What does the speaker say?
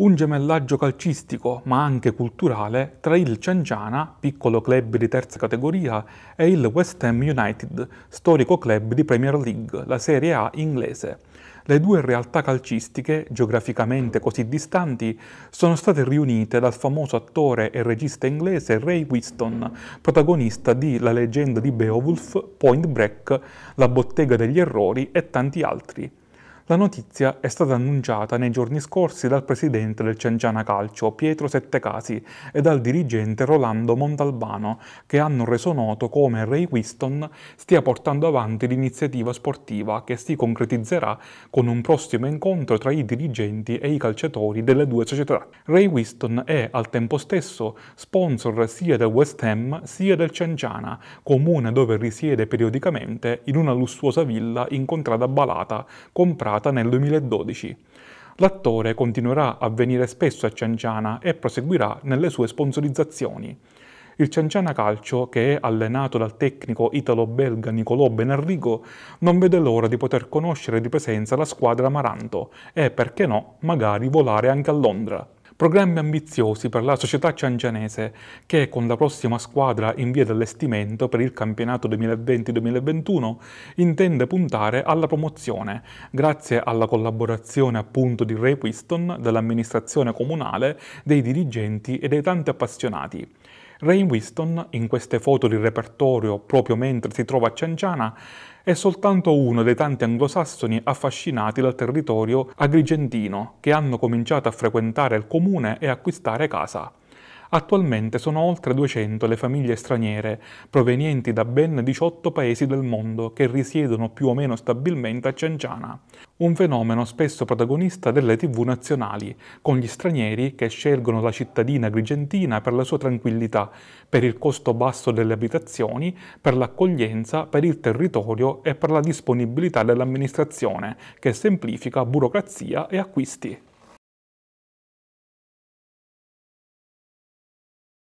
un gemellaggio calcistico, ma anche culturale, tra il Cianciana, piccolo club di terza categoria, e il West Ham United, storico club di Premier League, la Serie A inglese. Le due realtà calcistiche, geograficamente così distanti, sono state riunite dal famoso attore e regista inglese Ray Winston, protagonista di La leggenda di Beowulf, Point Break, La bottega degli errori e tanti altri. La notizia è stata annunciata nei giorni scorsi dal presidente del Cenciana Calcio, Pietro Settecasi, e dal dirigente Rolando Montalbano, che hanno reso noto come Ray Winston stia portando avanti l'iniziativa sportiva che si concretizzerà con un prossimo incontro tra i dirigenti e i calciatori delle due società. Ray Winston è al tempo stesso sponsor sia del West Ham sia del Cenciana, comune dove risiede periodicamente in una lussuosa villa in contrada Balata, comprata inaugurata nel 2012. L'attore continuerà a venire spesso a Cianciana e proseguirà nelle sue sponsorizzazioni. Il Cianciana Calcio, che è allenato dal tecnico italo-belga Nicolò Benarrigo, non vede l'ora di poter conoscere di presenza la squadra Amaranto e, perché no, magari volare anche a Londra. Programmi ambiziosi per la società ciancianese che con la prossima squadra in via d'allestimento per il campionato 2020-2021 intende puntare alla promozione grazie alla collaborazione appunto di Ray Whiston, dell'amministrazione comunale, dei dirigenti e dei tanti appassionati. Ray Winston, in queste foto di repertorio proprio mentre si trova a Cianciana, è soltanto uno dei tanti anglosassoni affascinati dal territorio agrigentino che hanno cominciato a frequentare il comune e acquistare casa. Attualmente sono oltre 200 le famiglie straniere provenienti da ben 18 paesi del mondo che risiedono più o meno stabilmente a Cianciana, un fenomeno spesso protagonista delle tv nazionali, con gli stranieri che scelgono la cittadina agrigentina per la sua tranquillità, per il costo basso delle abitazioni, per l'accoglienza, per il territorio e per la disponibilità dell'amministrazione, che semplifica burocrazia e acquisti.